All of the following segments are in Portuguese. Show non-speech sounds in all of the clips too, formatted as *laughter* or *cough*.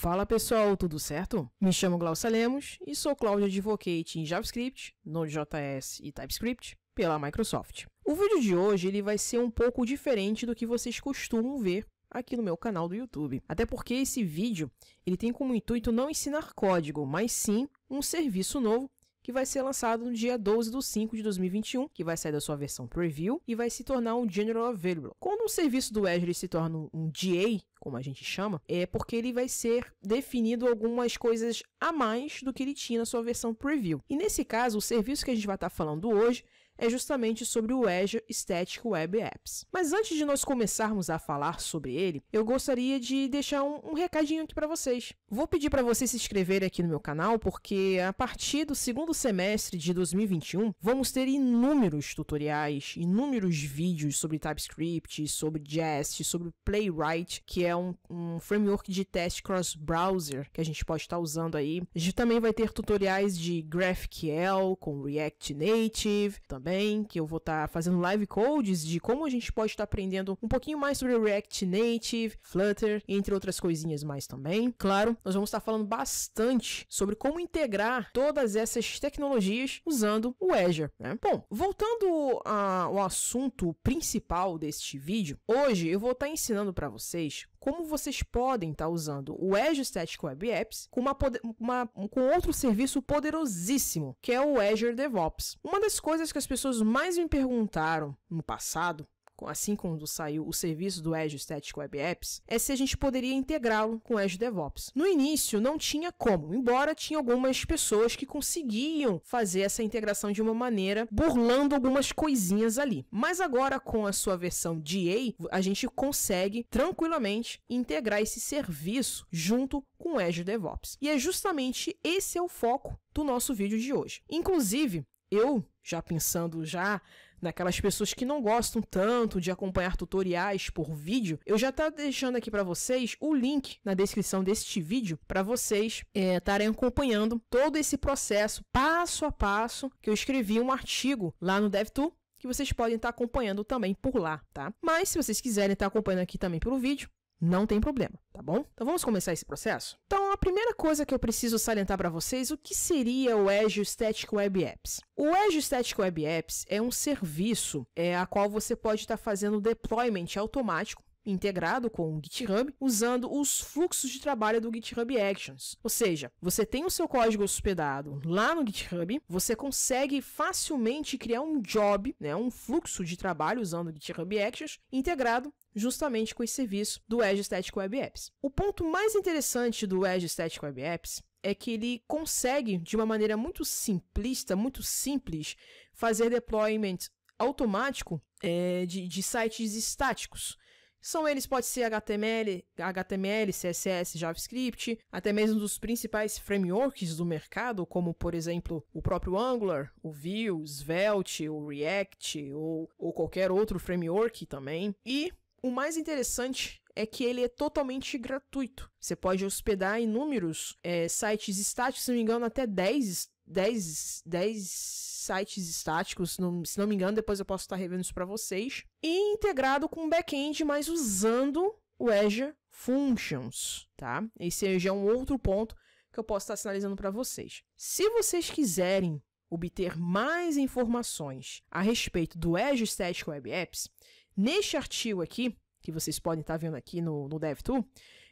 Fala pessoal, tudo certo? Me chamo Glaucia Lemos e sou Cloud Advocate em JavaScript, Node.js e TypeScript pela Microsoft. O vídeo de hoje ele vai ser um pouco diferente do que vocês costumam ver aqui no meu canal do YouTube. Até porque esse vídeo ele tem como intuito não ensinar código, mas sim um serviço novo que vai ser lançado no dia 12 de 5 de 2021, que vai sair da sua versão preview e vai se tornar um general available. Quando um serviço do Azure se torna um DA, como a gente chama, é porque ele vai ser definido algumas coisas a mais do que ele tinha na sua versão preview. E nesse caso, o serviço que a gente vai estar tá falando hoje é justamente sobre o Azure Static Web Apps. Mas antes de nós começarmos a falar sobre ele, eu gostaria de deixar um, um recadinho aqui para vocês. Vou pedir para vocês se inscreverem aqui no meu canal, porque a partir do segundo semestre de 2021, vamos ter inúmeros tutoriais, inúmeros vídeos sobre TypeScript, sobre Jest, sobre Playwright, que é um, um framework de teste cross-browser que a gente pode estar usando aí. A gente também vai ter tutoriais de GraphQL com React Native, também também, que eu vou estar tá fazendo live codes de como a gente pode estar tá aprendendo um pouquinho mais sobre React Native, Flutter, entre outras coisinhas mais também. Claro, nós vamos estar tá falando bastante sobre como integrar todas essas tecnologias usando o Azure. Né? Bom, voltando ao assunto principal deste vídeo, hoje eu vou estar tá ensinando para vocês como vocês podem estar tá usando o Azure Static Web Apps com, uma, uma, com, outro serviço poderosíssimo, que é o Azure DevOps. Uma das coisas que as pessoas mais me perguntaram no passado assim como saiu o serviço do Azure Static Web Apps, é se a gente poderia integrá-lo com o Azure DevOps. No início não tinha como, embora tinha algumas pessoas que conseguiam fazer essa integração de uma maneira burlando algumas coisinhas ali. Mas agora com a sua versão GA, a gente consegue tranquilamente integrar esse serviço junto com o Azure DevOps. E é justamente esse é o foco do nosso vídeo de hoje. Inclusive, eu já pensando já naquelas pessoas que não gostam tanto de acompanhar tutoriais por vídeo, eu já tá deixando aqui para vocês o link na descrição deste vídeo para vocês estarem é, acompanhando todo esse processo passo a passo que eu escrevi um artigo lá no DevTool que vocês podem estar tá acompanhando também por lá, tá? Mas se vocês quiserem estar tá acompanhando aqui também pelo vídeo, não tem problema, tá bom? Então vamos começar esse processo? Então a primeira coisa que eu preciso salientar para vocês, o que seria o Azure Static Web Apps? O Azure Static Web Apps é um serviço é, a qual você pode estar tá fazendo deployment automático integrado com o GitHub usando os fluxos de trabalho do GitHub Actions. Ou seja, você tem o seu código hospedado lá no GitHub, você consegue facilmente criar um job, né, um fluxo de trabalho usando o GitHub Actions integrado justamente com esse serviço do Edge Static Web Apps. O ponto mais interessante do Edge Static Web Apps é que ele consegue, de uma maneira muito simplista, muito simples, fazer deployment automático é, de, de sites estáticos. São eles, pode ser HTML, HTML, CSS, JavaScript, até mesmo dos principais frameworks do mercado, como por exemplo o próprio Angular, o Vue, o Svelte, o React ou, ou qualquer outro framework também. E o mais interessante é que ele é totalmente gratuito. Você pode hospedar inúmeros é, sites estáticos, se não me engano, até 10 10, 10 sites estáticos, se não me engano, depois eu posso estar revendo isso para vocês. E integrado com o back-end, mas usando o Azure Functions, tá? Esse já é um outro ponto que eu posso estar sinalizando para vocês. Se vocês quiserem obter mais informações a respeito do Azure Static Web Apps, neste artigo aqui que vocês podem estar tá vendo aqui no, no DevTool,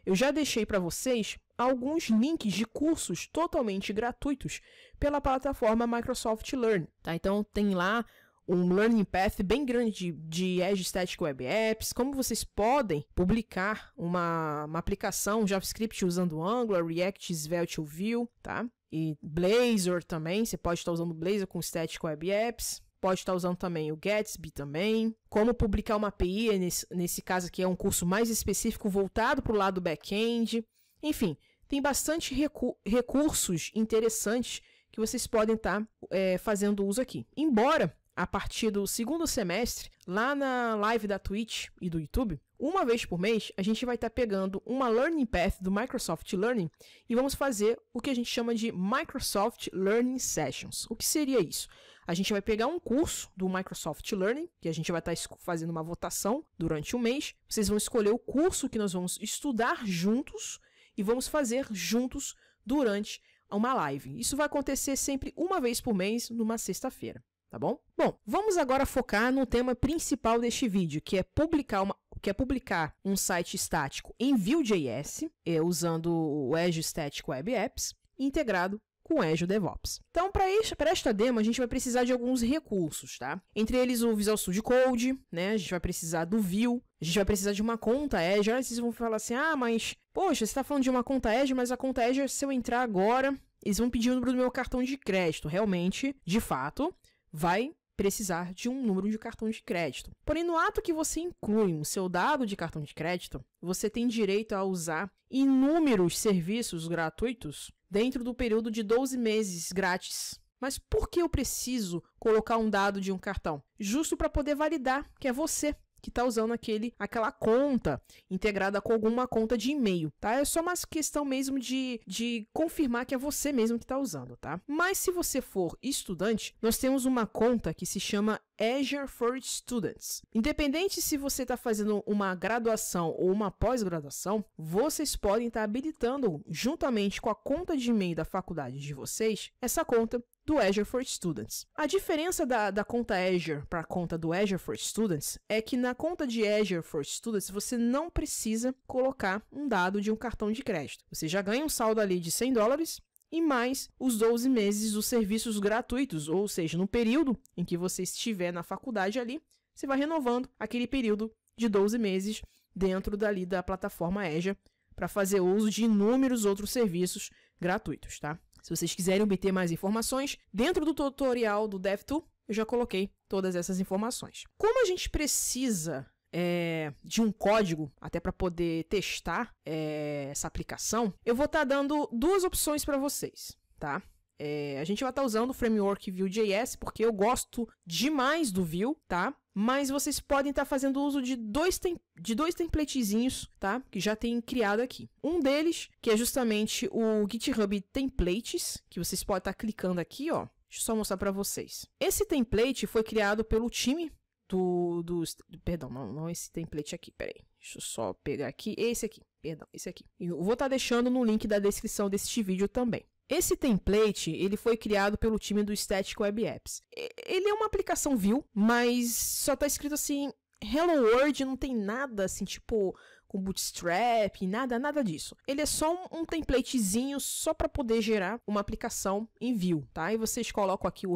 eu já deixei para vocês alguns links de cursos totalmente gratuitos pela plataforma Microsoft Learn. Tá? Então tem lá um learning path bem grande de, de Edge Static Web Apps, como vocês podem publicar uma, uma aplicação JavaScript usando Angular, React, Svelte ou Vue, tá? E Blazor também, você pode estar tá usando Blazor com Static Web Apps pode estar tá usando também o Gatsby também. Como publicar uma API, é nesse, nesse caso aqui é um curso mais específico voltado para o lado back-end. Enfim, tem bastante recu recursos interessantes que vocês podem estar tá, é, fazendo uso aqui. Embora, a partir do segundo semestre, lá na live da Twitch e do YouTube, uma vez por mês, a gente vai estar tá pegando uma Learning Path do Microsoft Learning e vamos fazer o que a gente chama de Microsoft Learning Sessions. O que seria isso? A gente vai pegar um curso do Microsoft Learning, que a gente vai estar tá fazendo uma votação durante o um mês. Vocês vão escolher o curso que nós vamos estudar juntos e vamos fazer juntos durante uma live. Isso vai acontecer sempre uma vez por mês, numa sexta-feira, tá bom? Bom, vamos agora focar no tema principal deste vídeo, que é publicar uma que é publicar um site estático em Vue.js, é, usando o Edge Static Web Apps, integrado com Azure DevOps. Então, para esta demo, a gente vai precisar de alguns recursos, tá? Entre eles o Visual Studio Code, né? A gente vai precisar do Vue, a gente vai precisar de uma conta Azure. Aí vocês vão falar assim: ah, mas, poxa, você está falando de uma conta Azure, mas a conta Azure, se eu entrar agora, eles vão pedir o número do meu cartão de crédito. Realmente, de fato, vai precisar de um número de cartão de crédito. Porém, no ato que você inclui o seu dado de cartão de crédito, você tem direito a usar inúmeros serviços gratuitos dentro do período de 12 meses grátis. Mas por que eu preciso colocar um dado de um cartão? Justo para poder validar que é você que tá usando aquele, aquela conta integrada com alguma conta de e-mail, tá? É só uma questão mesmo de, de confirmar que é você mesmo que tá usando, tá? Mas se você for estudante, nós temos uma conta que se chama Azure for Students. Independente se você está fazendo uma graduação ou uma pós-graduação, vocês podem estar tá habilitando, juntamente com a conta de e-mail da faculdade de vocês, essa conta do Azure for Students. A diferença da, da conta Azure para a conta do Azure for Students é que na conta de Azure for Students você não precisa colocar um dado de um cartão de crédito. Você já ganha um saldo ali de 100 dólares e mais os 12 meses dos serviços gratuitos, ou seja, no período em que você estiver na faculdade ali, você vai renovando aquele período de 12 meses dentro dali da plataforma Azure para fazer uso de inúmeros outros serviços gratuitos, tá? Se vocês quiserem obter mais informações, dentro do tutorial do DevTool, eu já coloquei todas essas informações. Como a gente precisa é, de um código até para poder testar é, essa aplicação, eu vou estar tá dando duas opções para vocês, tá? É, a gente vai estar tá usando o framework Vue.js porque eu gosto demais do Vue, tá? Mas vocês podem estar tá fazendo uso de dois, de dois templatezinhos, tá? Que já tem criado aqui. Um deles, que é justamente o GitHub Templates, que vocês podem estar tá clicando aqui, ó. Deixa eu só mostrar para vocês. Esse template foi criado pelo time do, do... Perdão, não, não esse template aqui, peraí. Deixa eu só pegar aqui, esse aqui, perdão, esse aqui. Eu vou estar tá deixando no link da descrição deste vídeo também. Esse template, ele foi criado pelo time do Static Web Apps. Ele é uma aplicação view, mas só tá escrito assim, Hello World, não tem nada assim, tipo, com Bootstrap, nada, nada disso. Ele é só um, um templatezinho só para poder gerar uma aplicação em Vue, tá? E vocês colocam aqui o,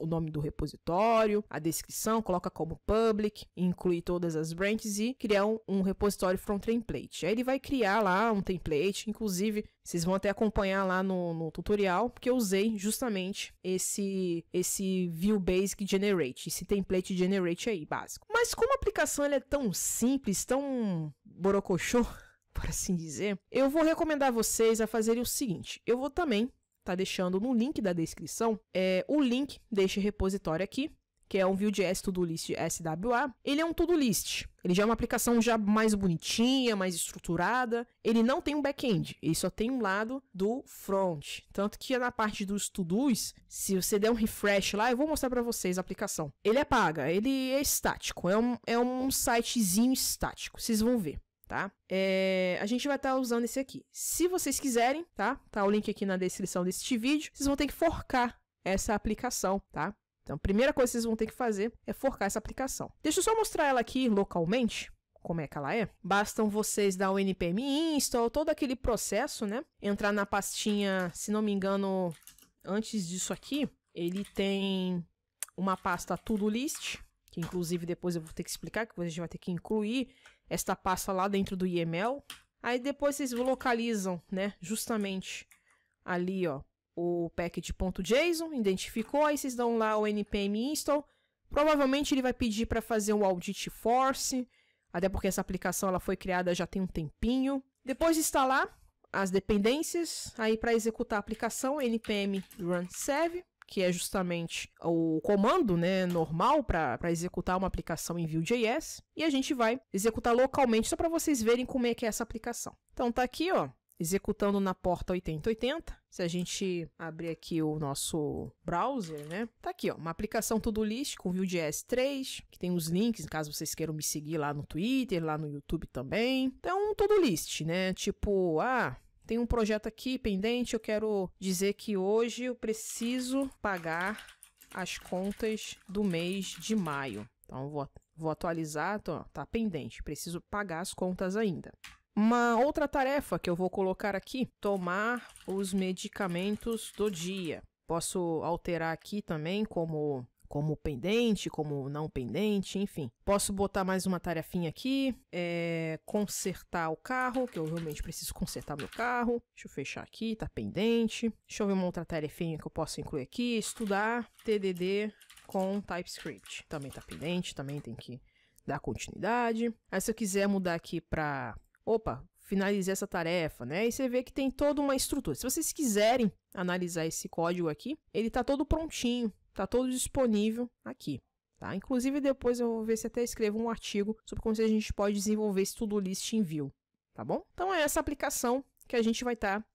o nome do repositório, a descrição, coloca como public, inclui todas as branches e criar um, um repositório from template. Aí ele vai criar lá um template, inclusive vocês vão até acompanhar lá no, no tutorial, porque eu usei justamente esse esse Vue Basic Generate, esse template generate aí básico. Mas como a aplicação é tão simples, tão borocochô, *laughs* por assim dizer, eu vou recomendar vocês a fazerem o seguinte. Eu vou também tá deixando no link da descrição é, o link deste repositório aqui, que é um Vue.js To-Do List SWA, ele é um To-Do List. Ele já é uma aplicação já mais bonitinha, mais estruturada. Ele não tem um back-end, ele só tem um lado do front. Tanto que na parte dos to-dos, se você der um refresh lá, eu vou mostrar para vocês a aplicação. Ele é paga, ele é estático, é um, é um sitezinho estático, vocês vão ver. Tá? É, a gente vai estar tá usando esse aqui. Se vocês quiserem, tá? Tá o link aqui na descrição deste vídeo. Vocês vão ter que forcar essa aplicação, tá? Então, a primeira coisa que vocês vão ter que fazer é forcar essa aplicação. Deixa eu só mostrar ela aqui localmente como é que ela é, bastam vocês dar o npm install, todo aquele processo, né? Entrar na pastinha, se não me engano, antes disso aqui, ele tem uma pasta to-do list, que inclusive depois eu vou ter que explicar, que a gente vai ter que incluir esta pasta lá dentro do YAML. Aí depois vocês localizam, né, justamente ali, ó, o package.json, identificou, aí vocês dão lá o npm install. Provavelmente ele vai pedir para fazer um audit force, até porque essa aplicação ela foi criada já tem um tempinho. Depois de instalar as dependências, aí para executar a aplicação, npm run serve, que é justamente o comando né, normal para executar uma aplicação em Vue.js, e a gente vai executar localmente só para vocês verem como é que é essa aplicação. Então tá aqui, ó, executando na porta 8080. Se a gente abrir aqui o nosso browser, né? Tá aqui, ó, uma aplicação tudo list com Vue.js 3, que tem os links, caso vocês queiram me seguir lá no Twitter, lá no YouTube também. Então, tudo list, né? Tipo, ah, tem um projeto aqui pendente, eu quero dizer que hoje eu preciso pagar as contas do mês de maio. Então, vou, vou atualizar, tô, tá pendente, preciso pagar as contas ainda. Uma outra tarefa que eu vou colocar aqui, tomar os medicamentos do dia. Posso alterar aqui também como como pendente, como não pendente, enfim. Posso botar mais uma tarefinha aqui, é, consertar o carro, que eu realmente preciso consertar meu carro. Deixa eu fechar aqui, tá pendente. Deixa eu ver uma outra tarefinha que eu posso incluir aqui, estudar TDD com TypeScript. Também tá pendente, também tem que dar continuidade. Aí se eu quiser mudar aqui para opa, finalizei essa tarefa, né? E você vê que tem toda uma estrutura. Se vocês quiserem analisar esse código aqui, ele está todo prontinho, está todo disponível aqui. Tá? Inclusive, depois eu vou ver se até escrevo um artigo sobre como a gente pode desenvolver esse to-do list em view, tá bom? Então, é essa aplicação que a gente vai estar tá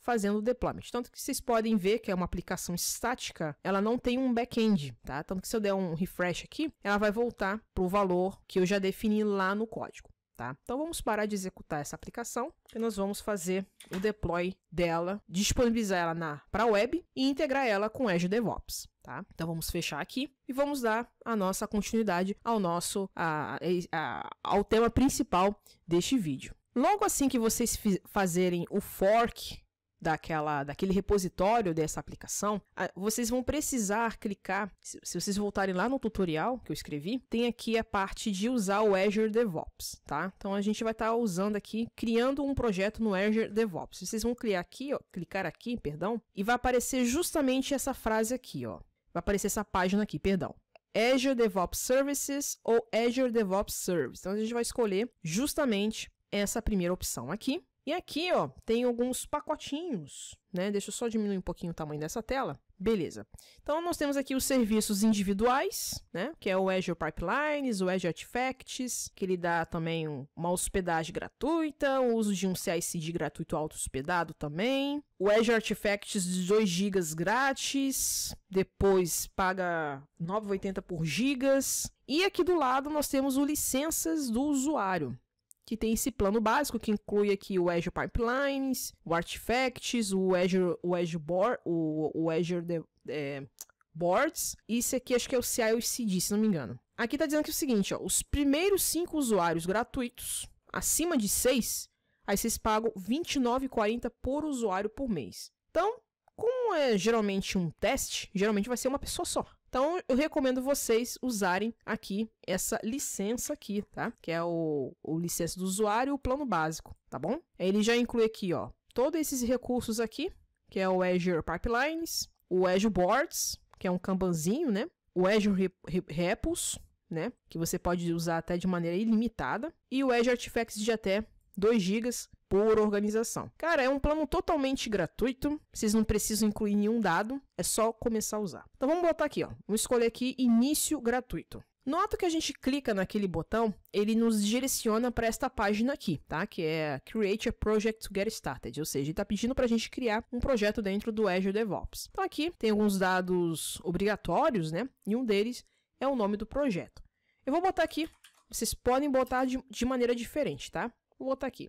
fazendo o deployment. Tanto que vocês podem ver que é uma aplicação estática, ela não tem um back-end, tá? Tanto que se eu der um refresh aqui, ela vai voltar para o valor que eu já defini lá no código. Tá? Então vamos parar de executar essa aplicação e nós vamos fazer o deploy dela, disponibilizar ela na para web e integrar ela com Azure DevOps. Tá? Então vamos fechar aqui e vamos dar a nossa continuidade ao nosso a, a, ao tema principal deste vídeo. Logo assim que vocês fazerem o fork daquela, daquele repositório dessa aplicação, vocês vão precisar clicar, se vocês voltarem lá no tutorial que eu escrevi, tem aqui a parte de usar o Azure DevOps, tá? Então a gente vai estar tá usando aqui, criando um projeto no Azure DevOps. Vocês vão criar aqui, ó, clicar aqui, perdão, e vai aparecer justamente essa frase aqui, ó. Vai aparecer essa página aqui, perdão. Azure DevOps Services ou Azure DevOps Service. Então a gente vai escolher justamente essa primeira opção aqui e aqui, ó, tem alguns pacotinhos, né? Deixa eu só diminuir um pouquinho o tamanho dessa tela. Beleza. Então, nós temos aqui os serviços individuais, né? Que é o Azure Pipelines, o Azure Artifacts, que ele dá também uma hospedagem gratuita, o uso de um CICD gratuito auto-hospedado também. O Azure Artifacts de 2 GB grátis, depois paga 9,80 por gigas. E aqui do lado nós temos o licenças do usuário que tem esse plano básico que inclui aqui o Azure Pipelines, o Artifacts, o Azure, o Azure Board, o, o Azure de, é, Boards. Isso aqui acho que é o CI/CD, se não me engano. Aqui está dizendo que é o seguinte, ó, os primeiros cinco usuários gratuitos, acima de seis, aí vocês pagam R$ 29,40 por usuário por mês. Então, como é geralmente um teste, geralmente vai ser uma pessoa só. Então eu recomendo vocês usarem aqui essa licença aqui, tá? Que é o, o licença do usuário e o plano básico, tá bom? Ele já inclui aqui, ó, todos esses recursos aqui, que é o Azure Pipelines, o Azure Boards, que é um Kanbanzinho, né? O Azure Repos, né? Que você pode usar até de maneira ilimitada. E o Azure Artifacts de até 2 GB, por organização. Cara, é um plano totalmente gratuito, vocês não precisam incluir nenhum dado, é só começar a usar. Então vamos botar aqui, ó. Vamos escolher aqui início gratuito. Nota que a gente clica naquele botão, ele nos direciona para esta página aqui, tá? Que é Create a Project to Get Started, ou seja, ele está pedindo para a gente criar um projeto dentro do Azure DevOps. Então aqui tem alguns dados obrigatórios, né? E um deles é o nome do projeto. Eu vou botar aqui, vocês podem botar de, de maneira diferente, tá? Vou botar aqui,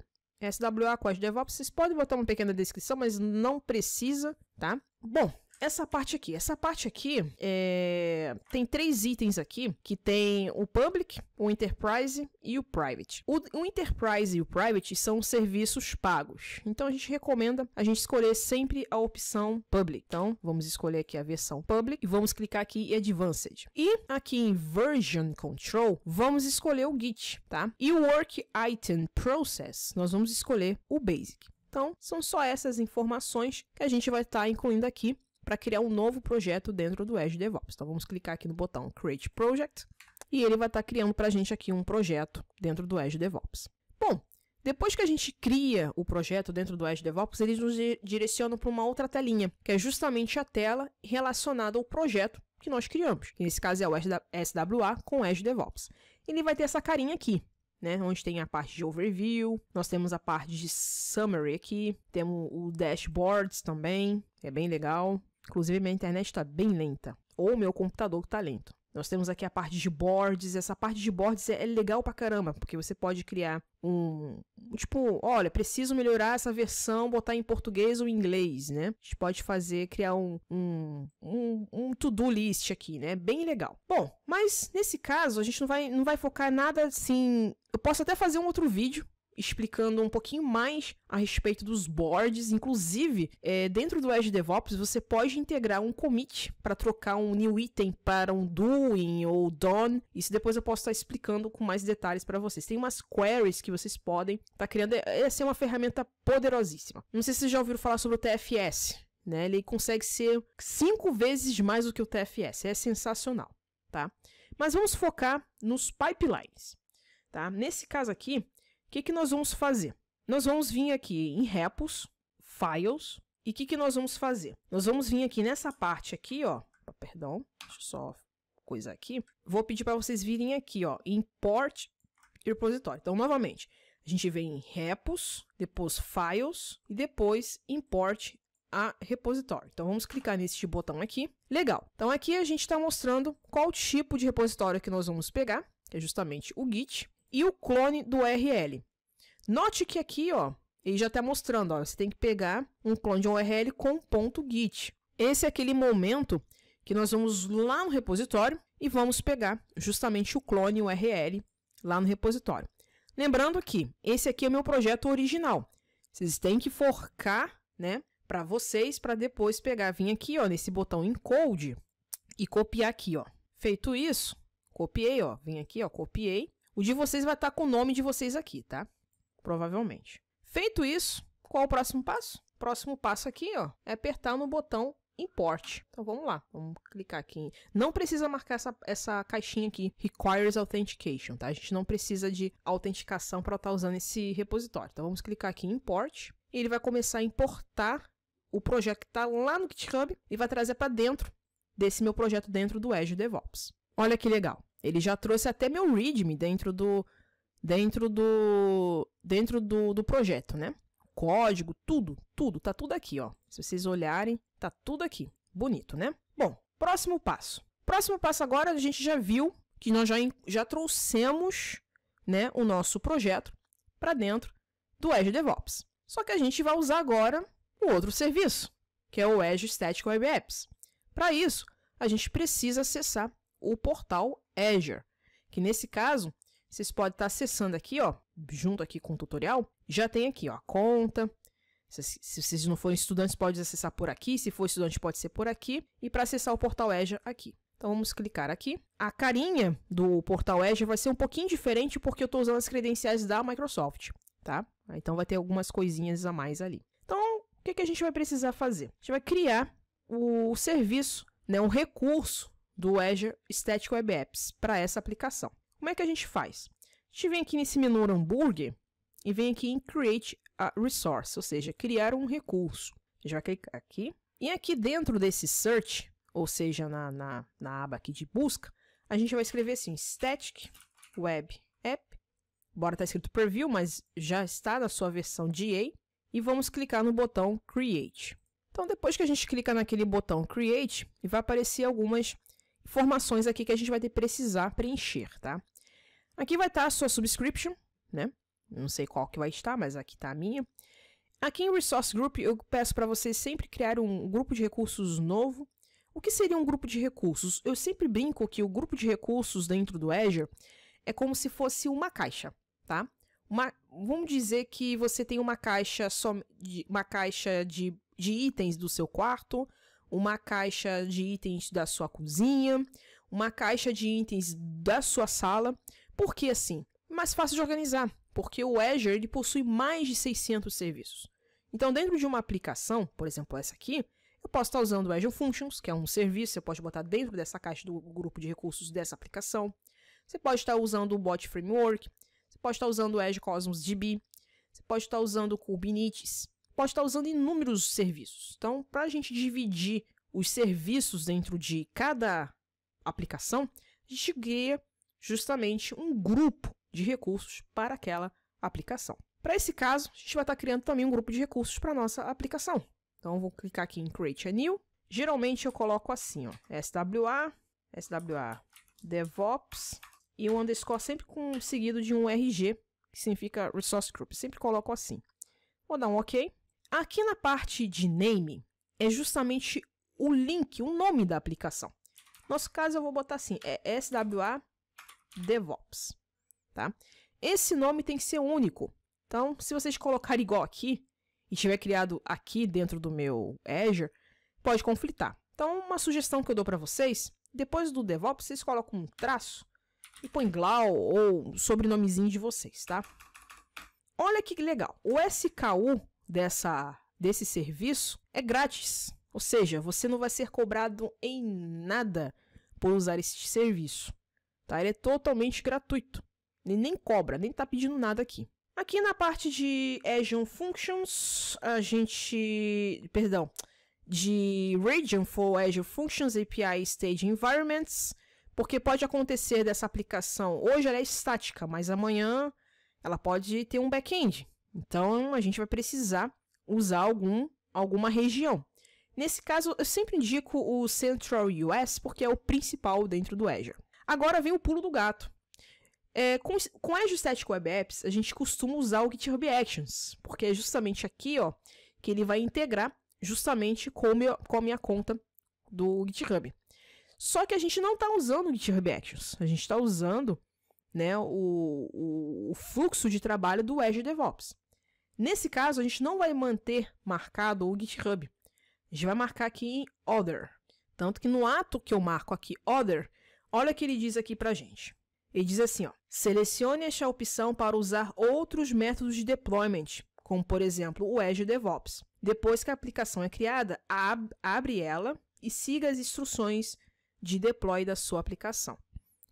SWA Code DevOps. Vocês podem botar uma pequena descrição, mas não precisa, tá? Bom, essa parte aqui. Essa parte aqui é... tem três itens aqui, que tem o Public, o Enterprise e o Private. O, o, Enterprise e o Private são serviços pagos. Então a gente recomenda a gente escolher sempre a opção Public. Então vamos escolher aqui a versão Public e vamos clicar aqui em Advanced. E aqui em Version Control, vamos escolher o Git, tá? E o Work Item Process, nós vamos escolher o Basic. Então, são só essas informações que a gente vai estar tá incluindo aqui para criar um novo projeto dentro do Edge DevOps. Então vamos clicar aqui no botão Create Project e ele vai estar tá criando para a gente aqui um projeto dentro do Edge DevOps. Bom, depois que a gente cria o projeto dentro do Edge DevOps, eles nos direcionam para uma outra telinha, que é justamente a tela relacionada ao projeto que nós criamos, que nesse caso é o SWA com Edge DevOps. Ele vai ter essa carinha aqui, né, onde tem a parte de overview, nós temos a parte de summary aqui, temos o dashboards também, é bem legal. Inclusive, minha internet está bem lenta. Ou meu computador está lento. Nós temos aqui a parte de boards. Essa parte de boards é legal pra caramba, porque você pode criar um. Tipo, olha, preciso melhorar essa versão, botar em português ou em inglês, né? A gente pode fazer, criar um, um, um, um to-do list aqui, né? Bem legal. Bom, mas nesse caso a gente não vai, não vai focar nada assim. Eu posso até fazer um outro vídeo explicando um pouquinho mais a respeito dos boards. Inclusive, é, dentro do Edge DevOps, você pode integrar um commit para trocar um new item para um doing ou done. Isso depois eu posso estar explicando com mais detalhes para vocês. Tem umas queries que vocês podem estar tá criando. Essa é, é uma ferramenta poderosíssima. Não sei se vocês já ouviram falar sobre o TFS. Né? Ele consegue ser cinco vezes mais do que o TFS. É sensacional. Tá? Mas vamos focar nos pipelines. Tá? Nesse caso aqui, que, que nós vamos fazer? Nós vamos vir aqui em repos, files, e o que, que nós vamos fazer? Nós vamos vir aqui nessa parte aqui, ó, ah, perdão, deixa eu só coisa aqui. Vou pedir para vocês virem aqui, ó, import repositório. Então, novamente, a gente vem em repos, depois files e depois import a repositório. Então, vamos clicar nesse botão aqui. Legal. Então, aqui a gente está mostrando qual tipo de repositório que nós vamos pegar, que é justamente o Git e o clone do URL. Note que aqui, ó, ele já está mostrando, ó, você tem que pegar um clone de URL com ponto .git. Esse é aquele momento que nós vamos lá no repositório e vamos pegar justamente o clone URL lá no repositório. Lembrando que esse aqui é o meu projeto original. Vocês têm que forcar, né, para vocês, para depois pegar, vir aqui, ó, nesse botão encode e copiar aqui, ó. Feito isso, copiei, ó, vim aqui, ó, copiei o de vocês vai estar tá com o nome de vocês aqui, tá? Provavelmente. Feito isso, qual o próximo passo? Próximo passo aqui, ó, é apertar no botão import. Então vamos lá, vamos clicar aqui. Não precisa marcar essa, essa caixinha aqui, requires authentication, tá? A gente não precisa de autenticação para estar tá usando esse repositório. Então vamos clicar aqui em import. E ele vai começar a importar o projeto que está lá no GitHub e vai trazer para dentro desse meu projeto dentro do Azure DevOps. Olha que legal. Ele já trouxe até meu readme dentro do dentro do dentro do, do projeto, né? Código, tudo, tudo, tá tudo aqui, ó. Se vocês olharem, tá tudo aqui. Bonito, né? Bom, próximo passo. Próximo passo agora, a gente já viu que nós já, já trouxemos né, o nosso projeto para dentro do Azure DevOps. Só que a gente vai usar agora o outro serviço, que é o Azure Static Web Apps. Para isso, a gente precisa acessar o portal Azure, que nesse caso vocês podem estar tá acessando aqui, ó, junto aqui com o tutorial, já tem aqui, ó, a conta. Se, vocês não forem estudantes, pode acessar por aqui. Se for estudante, pode ser por aqui. E para acessar o portal Azure, aqui. Então vamos clicar aqui. A carinha do portal Azure vai ser um pouquinho diferente porque eu estou usando as credenciais da Microsoft, tá? Então vai ter algumas coisinhas a mais ali. Então, o que, que a gente vai precisar fazer? A gente vai criar o serviço, né, um recurso do Azure Static Web Apps para essa aplicação. Como é que a gente faz? A gente vem aqui nesse menu hambúrguer e vem aqui em Create a Resource, ou seja, criar um recurso. Já clicar aqui. E aqui dentro desse search, ou seja, na, na, na aba aqui de busca, a gente vai escrever assim, Static Web App. Bora tá escrito Preview, mas já está na sua versão GA E vamos clicar no botão Create. Então, depois que a gente clica naquele botão Create, vai aparecer algumas informações aqui que a gente vai ter precisar preencher, tá? Aqui vai estar tá a sua subscription, né? Não sei qual que vai estar, mas aqui está a minha. Aqui em Resource Group, eu peço para você sempre criar um grupo de recursos novo. O que seria um grupo de recursos? Eu sempre brinco que o grupo de recursos dentro do Azure é como se fosse uma caixa, tá? Uma, vamos dizer que você tem uma caixa, só de, uma caixa de, de itens do seu quarto, uma caixa de itens da sua cozinha, uma caixa de itens da sua sala, Por que assim, mais fácil de organizar, porque o Azure ele possui mais de 600 serviços. Então, dentro de uma aplicação, por exemplo, essa aqui, eu posso estar usando o Azure Functions, que é um serviço, você pode botar dentro dessa caixa do grupo de recursos dessa aplicação. Você pode estar usando o Bot Framework, você pode estar usando o Azure Cosmos DB, você pode estar usando o Kubernetes pode estar usando inúmeros serviços. Então, para a gente dividir os serviços dentro de cada aplicação, a gente cria justamente um grupo de recursos para aquela aplicação. Para esse caso, a gente vai estar criando também um grupo de recursos para a nossa aplicação. Então, eu vou clicar aqui em Create a New. Geralmente, eu coloco assim, ó, SWA, SWA DevOps e um underscore sempre com, seguido de um RG, que significa Resource Group. Sempre coloco assim. Vou dar um OK. Aqui na parte de name é justamente o link, o nome da aplicação. Nosso caso eu vou botar assim, é SWA DevOps, tá? Esse nome tem que ser único. Então, se vocês colocarem igual aqui e tiver criado aqui dentro do meu Azure, pode conflitar. Então, uma sugestão que eu dou para vocês, depois do DevOps, vocês colocam um traço e põe Glau ou sobrenomezinho de vocês, tá? Olha que legal. O SKU dessa, desse serviço é grátis. Ou seja, você não vai ser cobrado em nada por usar esse serviço. Tá? Ele é totalmente gratuito. Ele nem cobra, nem tá pedindo nada aqui. Aqui na parte de Agent Functions, a gente. Perdão. De Region for Azure Functions API Stage Environments. Porque pode acontecer dessa aplicação. Hoje ela é estática, mas amanhã ela pode ter um back-end. Então, a gente vai precisar usar algum, alguma região. Nesse caso, eu sempre indico o Central US, porque é o principal dentro do Azure. Agora vem o pulo do gato. É, com, com Azure Static Web Apps, a gente costuma usar o GitHub Actions, porque é justamente aqui ó, que ele vai integrar justamente com, meu, com a minha conta do GitHub. Só que a gente não está usando o GitHub Actions, a gente está usando né, o, o, o fluxo de trabalho do Azure DevOps. Nesse caso, a gente não vai manter marcado o GitHub. A gente vai marcar aqui em Other. Tanto que no ato que eu marco aqui Other, olha o que ele diz aqui para gente. Ele diz assim, ó, selecione esta opção para usar outros métodos de deployment, como por exemplo o Azure DevOps. Depois que a aplicação é criada, ab abre ela e siga as instruções de deploy da sua aplicação.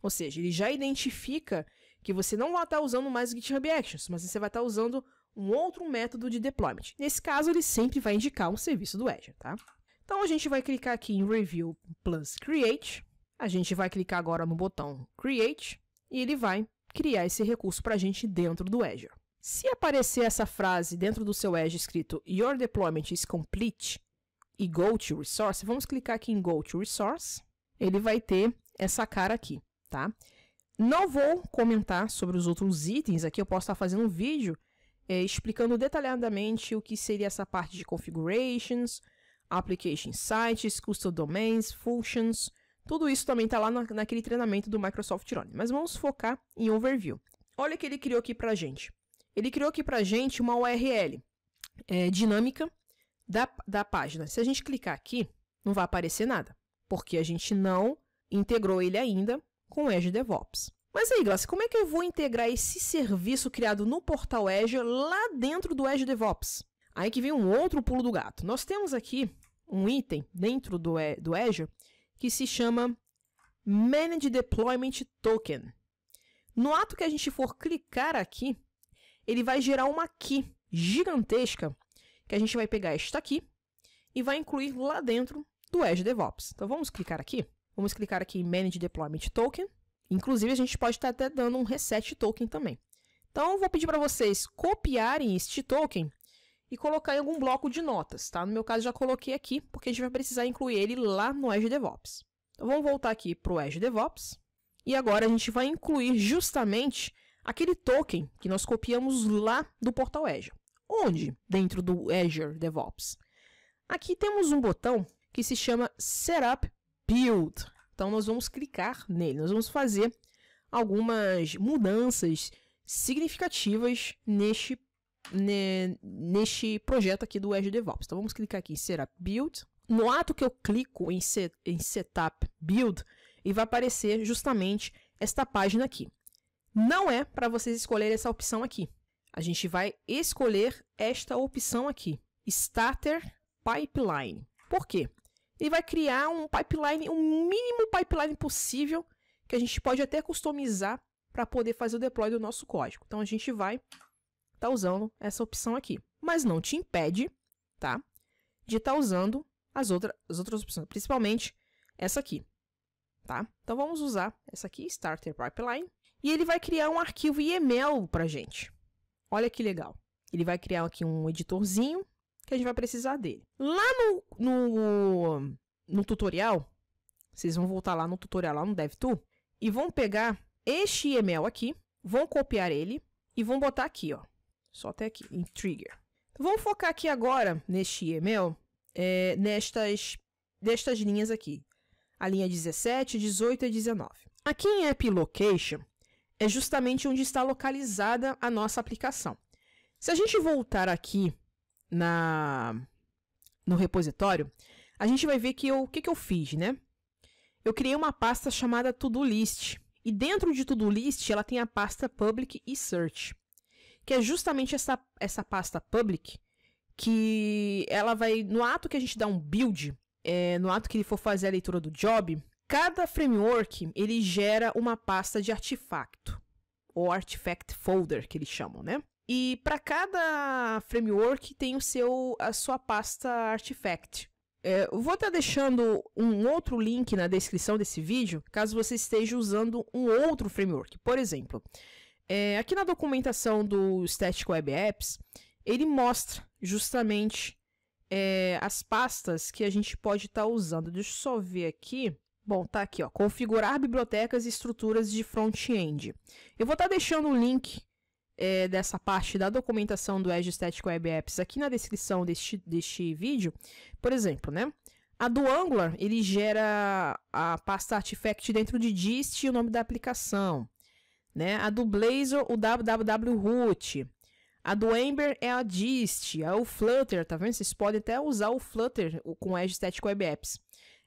Ou seja, ele já identifica que você não vai estar usando mais o GitHub Actions, mas você vai estar usando um outro método de deployment. Nesse caso, ele sempre vai indicar um serviço do Azure, tá? Então, a gente vai clicar aqui em Review plus Create. A gente vai clicar agora no botão Create e ele vai criar esse recurso para a gente dentro do Azure. Se aparecer essa frase dentro do seu Azure escrito Your deployment is complete e Go to Resource, vamos clicar aqui em Go to Resource. Ele vai ter essa cara aqui, tá? Não vou comentar sobre os outros itens aqui, eu posso estar fazendo um vídeo é, explicando detalhadamente o que seria essa parte de configurations, application sites, custom domains, functions. Tudo isso também está lá na, naquele treinamento do Microsoft Learn. Mas vamos focar em overview. Olha o que ele criou aqui para gente. Ele criou aqui para gente uma URL é, dinâmica da, da página. Se a gente clicar aqui, não vai aparecer nada, porque a gente não integrou ele ainda com o Azure DevOps. Mas aí, Glass, como é que eu vou integrar esse serviço criado no portal Azure lá dentro do Azure DevOps? Aí que vem um outro pulo do gato. Nós temos aqui um item dentro do, do Azure que se chama Manage Deployment Token. No ato que a gente for clicar aqui, ele vai gerar uma key gigantesca que a gente vai pegar esta aqui e vai incluir lá dentro do Azure DevOps. Então vamos clicar aqui. Vamos clicar aqui em Manage Deployment Token. Inclusive, a gente pode estar até dando um reset de token também. Então, vou pedir para vocês copiarem este token e colocar em algum bloco de notas, tá? No meu caso, já coloquei aqui, porque a gente vai precisar incluir ele lá no Azure DevOps. Então, vamos voltar aqui para o Azure DevOps. E agora a gente vai incluir justamente aquele token que nós copiamos lá do portal Azure. Onde? Dentro do Azure DevOps. Aqui temos um botão que se chama Setup Build. Então nós vamos clicar nele, nós vamos fazer algumas mudanças significativas neste, ne, neste projeto aqui do Azure DevOps. Então vamos clicar aqui em Setup Build. No ato que eu clico em, set, em Setup Build, e vai aparecer justamente esta página aqui. Não é para vocês escolherem essa opção aqui. A gente vai escolher esta opção aqui, Starter Pipeline. Por quê? e vai criar um pipeline, o um mínimo pipeline possível, que a gente pode até customizar para poder fazer o deploy do nosso código. Então a gente vai estar tá usando essa opção aqui. Mas não te impede, tá? De estar tá usando as, outra, as outras opções, principalmente essa aqui, tá? Então vamos usar essa aqui, Starter Pipeline, e ele vai criar um arquivo YAML para gente. Olha que legal. Ele vai criar aqui um editorzinho que a gente vai precisar dele. Lá no, no, no tutorial, vocês vão voltar lá no tutorial, lá no DevTool, e vão pegar este email aqui, vão copiar ele e vão botar aqui, ó. Só até aqui, em trigger. Vamos focar aqui agora, neste email, é, nestas, nestas linhas aqui. A linha 17, 18 e 19. Aqui em App Location é justamente onde está localizada a nossa aplicação. Se a gente voltar aqui na no repositório, a gente vai ver que o que, que eu fiz, né? Eu criei uma pasta chamada To-Do List. E dentro de To-Do List, ela tem a pasta Public e Search, que é justamente essa, essa pasta Public que ela vai, no ato que a gente dá um build, é, no ato que ele for fazer a leitura do job, cada framework, ele gera uma pasta de artefacto, ou artifact folder, que eles chamam, né? E para cada framework tem o seu a sua pasta artifact. É, vou estar tá deixando um outro link na descrição desse vídeo, caso você esteja usando um outro framework. Por exemplo, é, aqui na documentação do Static Web Apps, ele mostra justamente é, as pastas que a gente pode estar tá usando. Deixa eu só ver aqui. Bom, tá aqui, ó. Configurar bibliotecas e estruturas de front-end. Eu vou estar tá deixando o um link é, dessa parte da documentação do Edge Static Web Apps aqui na descrição deste, deste vídeo. Por exemplo, né? A do Angular, ele gera a pasta artifact dentro de dist e o nome da aplicação. Né? A do Blazor, o www root. A do Ember é a dist, é o Flutter, tá vendo? Vocês podem até usar o Flutter com o Edge Static Web Apps.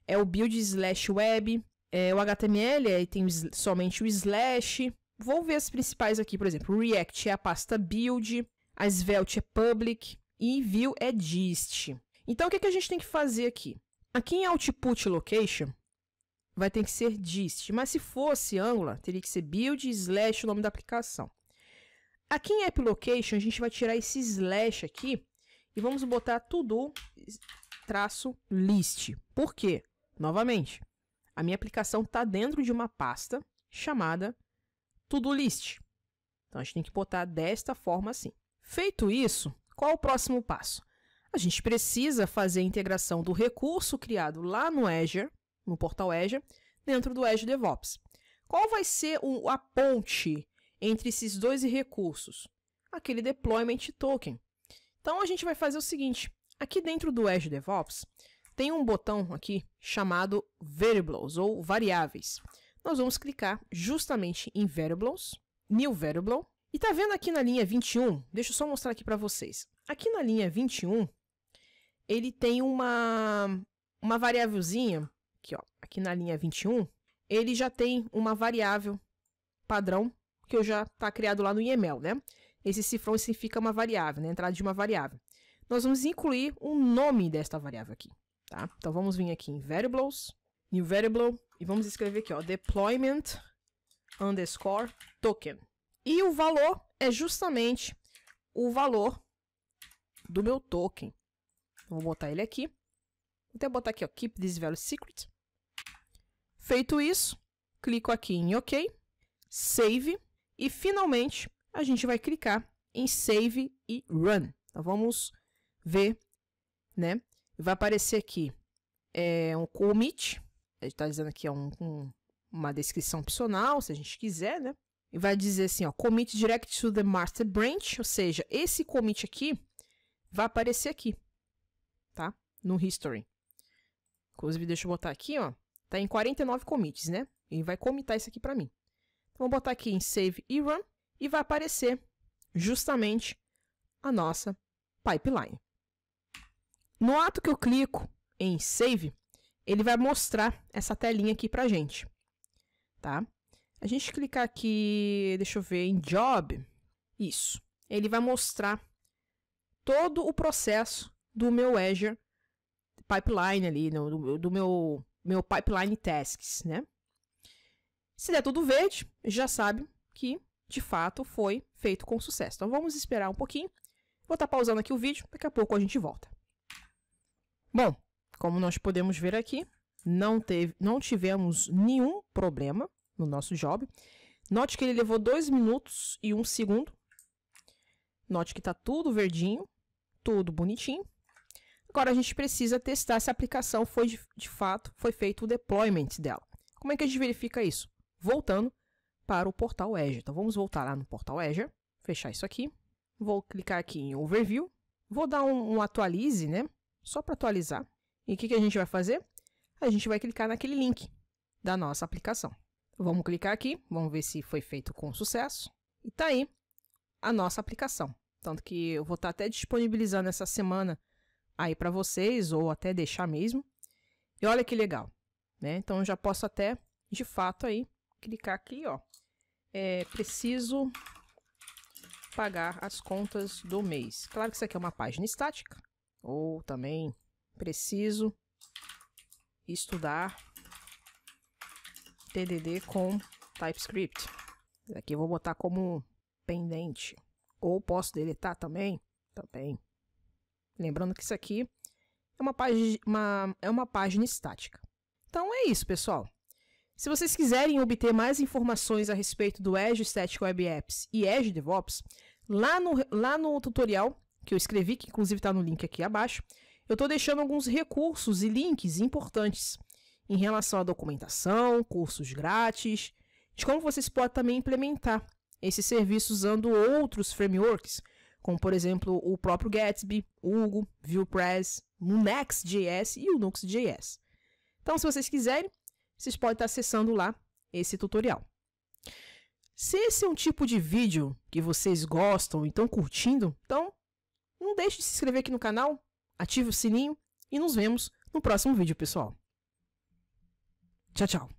É o build slash web, é o HTML, aí tem somente o slash, Vou ver as principais aqui, por exemplo, React é a pasta build, a Svelte é public e view é dist. Então, o que, que a gente tem que fazer aqui? Aqui em Output Location, vai ter que ser dist, mas se fosse Angular, teria que ser build slash o nome da aplicação. Aqui em App Location, a gente vai tirar esse slash aqui e vamos botar tudo traço list. Por quê? Novamente, a minha aplicação está dentro de uma pasta chamada to-do list. Então a gente tem que botar desta forma assim. Feito isso, qual o próximo passo? A gente precisa fazer a integração do recurso criado lá no Azure, no portal Azure, dentro do Azure DevOps. Qual vai ser o, a ponte entre esses dois recursos? Aquele deployment token. Então a gente vai fazer o seguinte: aqui dentro do Azure DevOps tem um botão aqui chamado variables ou variáveis nós vamos clicar justamente em Variables, New Variable. E tá vendo aqui na linha 21? Deixa eu só mostrar aqui para vocês. Aqui na linha 21, ele tem uma, uma variávelzinha, aqui, ó, aqui na linha 21, ele já tem uma variável padrão que eu já está criado lá no YAML, né? Esse cifrão significa uma variável, né? entrada de uma variável. Nós vamos incluir o um nome desta variável aqui, tá? Então, vamos vir aqui em Variables, New Variable, e vamos escrever aqui, ó, deployment underscore token. E o valor é justamente o valor do meu token. Vou botar ele aqui. Vou até botar aqui, ó, keep this value secret. Feito isso, clico aqui em OK, save e finalmente a gente vai clicar em save e run. Então vamos ver, né? Vai aparecer aqui é, um commit está dizendo aqui é um, um, uma descrição opcional, se a gente quiser, né? E vai dizer assim, ó, commit direct to the master branch, ou seja, esse commit aqui vai aparecer aqui, tá? No history. Inclusive, deixa eu botar aqui, ó. Tá em 49 commits, né? E vai comitar isso aqui para mim. Então, vou botar aqui em save e run e vai aparecer justamente a nossa pipeline. No ato que eu clico em save, ele vai mostrar essa telinha aqui pra gente, tá? A gente clicar aqui, deixa eu ver, em Job, isso. Ele vai mostrar todo o processo do meu Azure Pipeline ali, do, do meu, meu Pipeline Tasks, né? Se der tudo verde, já sabe que, de fato, foi feito com sucesso. Então, vamos esperar um pouquinho. Vou estar tá pausando aqui o vídeo, daqui a pouco a gente volta. Bom, como nós podemos ver aqui, não, teve, não tivemos nenhum problema no nosso job. Note que ele levou 2 minutos e 1 um segundo. Note que está tudo verdinho, tudo bonitinho. Agora a gente precisa testar se a aplicação foi de, de fato foi feito o deployment dela. Como é que a gente verifica isso? Voltando para o portal Azure. Então vamos voltar lá no portal Azure, fechar isso aqui. Vou clicar aqui em Overview. Vou dar um, um atualize, né? Só para atualizar. E o que, que a gente vai fazer? A gente vai clicar naquele link da nossa aplicação. Vamos clicar aqui, vamos ver se foi feito com sucesso. E tá aí a nossa aplicação. Tanto que eu vou estar tá até disponibilizando essa semana aí para vocês, ou até deixar mesmo. E olha que legal, né? Então eu já posso até, de fato, aí, clicar aqui, ó. É, preciso pagar as contas do mês. Claro que isso aqui é uma página estática, ou também preciso estudar TDD com TypeScript. Aqui eu vou botar como pendente. Ou posso deletar também? Também. Lembrando que isso aqui é uma, uma, é uma página estática. Então é isso, pessoal. Se vocês quiserem obter mais informações a respeito do Azure Static Web Apps e Azure DevOps, lá no, lá no tutorial que eu escrevi, que inclusive está no link aqui abaixo, eu estou deixando alguns recursos e links importantes em relação à documentação, cursos grátis, de como vocês podem também implementar esse serviço usando outros frameworks, como por exemplo o próprio Gatsby, Hugo, Vuepress, Next.js e o Nux.js. Então, se vocês quiserem, vocês podem estar acessando lá esse tutorial. Se esse é um tipo de vídeo que vocês gostam e estão curtindo, então não deixe de se inscrever aqui no canal, ative o sininho e nos vemos no próximo vídeo, pessoal. Tchau, tchau.